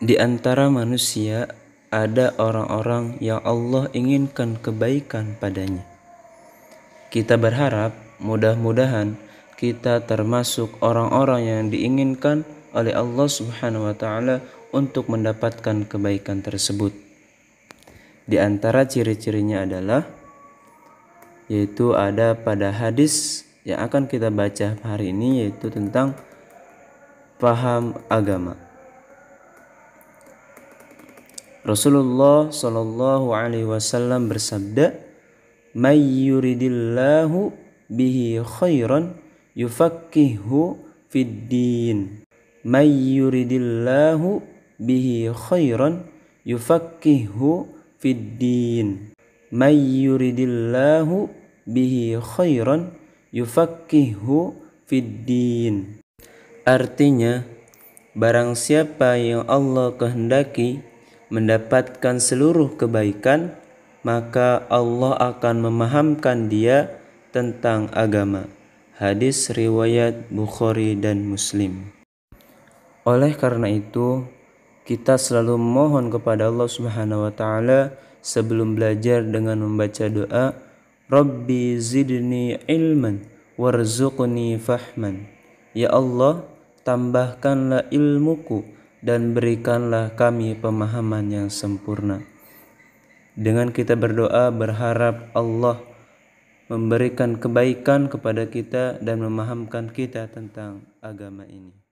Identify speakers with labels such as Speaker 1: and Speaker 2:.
Speaker 1: Di antara manusia ada orang-orang yang Allah inginkan kebaikan padanya. Kita berharap mudah-mudahan kita termasuk orang-orang yang diinginkan oleh Allah Subhanahu wa taala untuk mendapatkan kebaikan tersebut. Di antara ciri-cirinya adalah yaitu ada pada hadis yang akan kita baca hari ini yaitu tentang paham agama. Rasulullah Shallallahu Alaihi Wasallam bersabda, "Mayyuridillahu bihi khairan yufakihu fid din." Mayyuridillahu bihi khairan yufakihu fid din. Mayyuridillahu bihi khairan yufakihu fid din. Artinya, barang siapa yang Allah kehendaki, mendapatkan seluruh kebaikan, maka Allah akan memahamkan dia tentang agama. Hadis riwayat Bukhari dan Muslim. Oleh karena itu, kita selalu memohon kepada Allah Subhanahu wa taala sebelum belajar dengan membaca doa, Rabbi zidni ilman warzuqni fahman. Ya Allah, tambahkanlah ilmuku dan berikanlah kami pemahaman yang sempurna. Dengan kita berdoa berharap Allah memberikan kebaikan kepada kita dan memahamkan kita tentang agama ini.